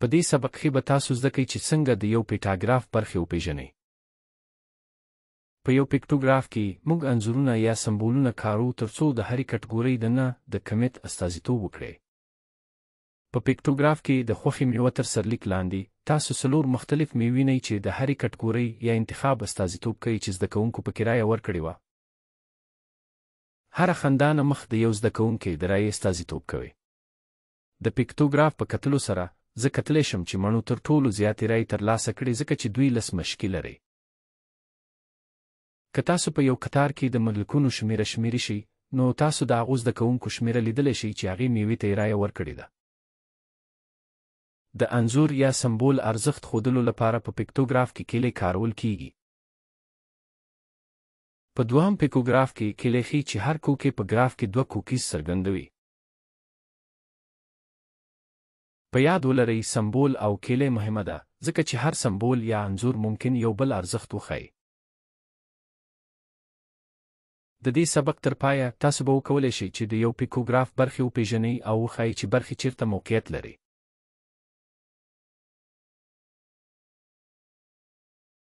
په دې سبق کې به تاسو زده کړئ چې څنګه د یو پیکټاګراف برخې وپیژنئ په یو پیکټوګراف کې موږ انځورونه یا سمبولونه کارو ترڅو د هرې کټګورۍ دننه د کمیت استازیتوب وکړي په پیکټوګراف کې د خوښې میوه تر سرلیک لاندې تاسو څلور مختلف میوینئ چې د هرې کټګورۍ یا انتخاب استازیتوب کوي چې زده کوونکو په کرایه ورکړې وه هر خندانه مخ د یو زده کوونکي د رایې استازیتوب کوي د پیکټوګراف په کتلو سره زه کتلی شم چې مڼو تر ټولو زیاتې رای ترلاسه کړي ځکه چې دوی لس مشکې لري که تاسو په یو قطار کې د ملکونو شمیره شمیرې شي نو تاسو د هغو زده کوونکو شمیره لیدلی شي چې هغې میوې ته یې رایه ورکړې ده د انځور یا سمبول ارزښت ښودلو لپاره په پکتوګراف کې کلی کارول کیږي په دوهم پکوګراف کې کلی ښي چې هر کوکې په ګراف کې دوه کوکیز څرګندوي په یاد ولرئ سمبول او کیلې مهمه ده ځکه چې هر سمبول یا انځور ممکن یو بل ارزښت وښيي د دې سبق تر پایه تاسو به وکولی شئ چې د یو پیکوګراف برخې وپیژنئ او وښایئ چې برخې چیرته موقعیت لري